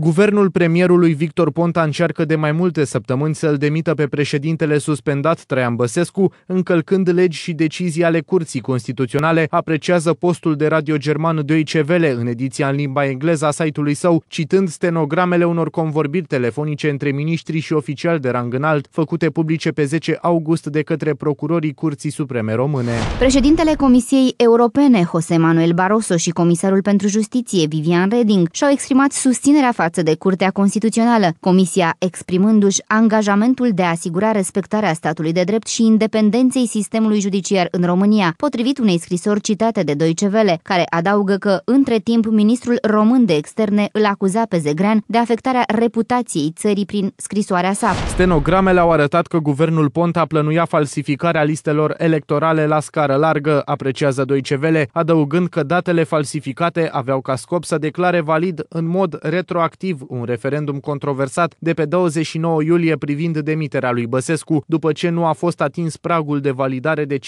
Guvernul premierului Victor Ponta încearcă de mai multe săptămâni să-l demită pe președintele suspendat Traian Băsescu, încălcând legi și decizii ale Curții Constituționale, apreciază postul de radio german Deutsche Welle în ediția în limba engleză a site-ului său, citând stenogramele unor convorbiri telefonice între miniștri și oficiali de rang înalt, făcute publice pe 10 august de către procurorii Curții Supreme Române. Președintele Comisiei Europene, José Manuel Barroso și Comisarul pentru Justiție, Vivian Reding, și-au exprimat susținerea față față de Curtea Constituțională, Comisia exprimându-și angajamentul de a asigura respectarea statului de drept și independenței sistemului judiciar în România, potrivit unei scrisori citate de doi cevele, care adaugă că, între timp, ministrul român de externe îl acuza pe Zegrean de afectarea reputației țării prin scrisoarea sa. Stenogramele au arătat că guvernul Ponta plănuia falsificarea listelor electorale la scară largă, apreciază doi cevele, adăugând că datele falsificate aveau ca scop să declare valid în mod retroactiv activ un referendum controversat de pe 29 iulie privind demiterea lui Băsescu, după ce nu a fost atins pragul de validare de 50%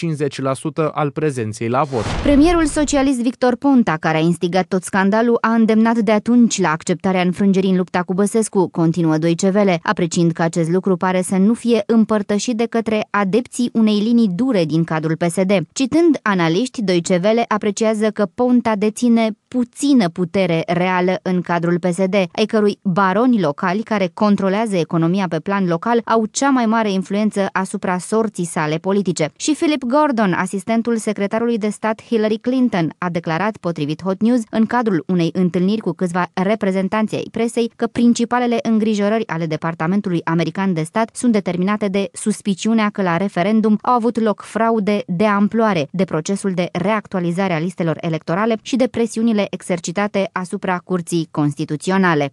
al prezenței la vot. Premierul socialist Victor Ponta, care a instigat tot scandalul, a îndemnat de atunci la acceptarea înfrângerii în lupta cu Băsescu, continuă doi cevele, apreciind că acest lucru pare să nu fie împărtășit de către adepții unei linii dure din cadrul PSD. Citând analiști, doi cevele apreciază că Ponta deține puțină putere reală în cadrul PSD, ai cărui baroni locali care controlează economia pe plan local au cea mai mare influență asupra sorții sale politice. Și Philip Gordon, asistentul secretarului de stat Hillary Clinton, a declarat potrivit Hot News în cadrul unei întâlniri cu câțiva reprezentanți ai presei că principalele îngrijorări ale Departamentului American de Stat sunt determinate de suspiciunea că la referendum au avut loc fraude de amploare, de procesul de reactualizare a listelor electorale și de presiunile exercitate asupra Curții Constituționale.